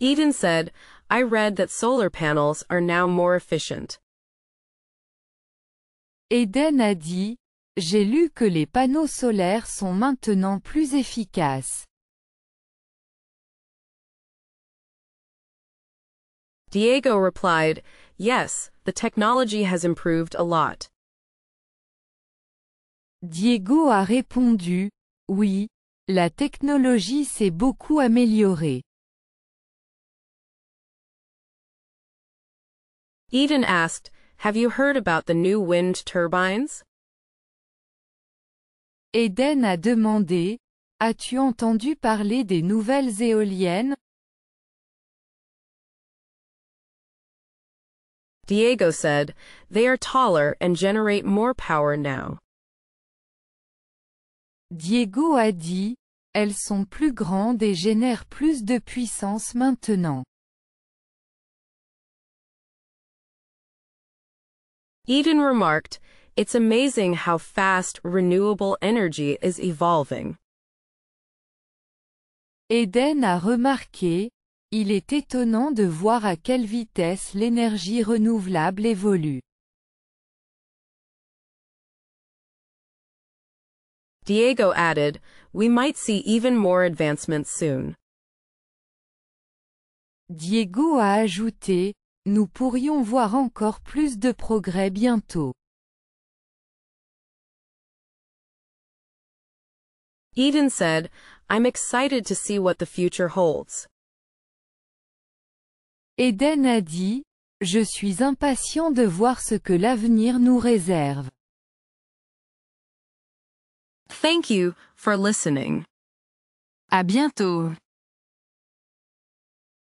Eden said, I read that solar panels are now more efficient. Eden a dit, J'ai lu que les panneaux solaires sont maintenant plus efficaces. Diego replied, Yes, the technology has improved a lot. Diego a répondu, Oui, la technologie s'est beaucoup améliorée. Eden asked, Have you heard about the new wind turbines? Eden a demandé, As-tu entendu parler des nouvelles éoliennes? Diego said, They are taller and generate more power now. Diego a dit, Elles sont plus grandes et génèrent plus de puissance maintenant. Eden remarked, It's amazing how fast renewable energy is evolving. Eden a remarqué, Il est étonnant de voir à quelle vitesse l'énergie renouvelable évolue. Diego added, We might see even more advancements soon. Diego a ajouté, nous pourrions voir encore plus de progrès bientôt. Eden said, I'm excited to see what the future holds. Eden a dit, je suis impatient de voir ce que l'avenir nous réserve. Thank you for listening. À bientôt.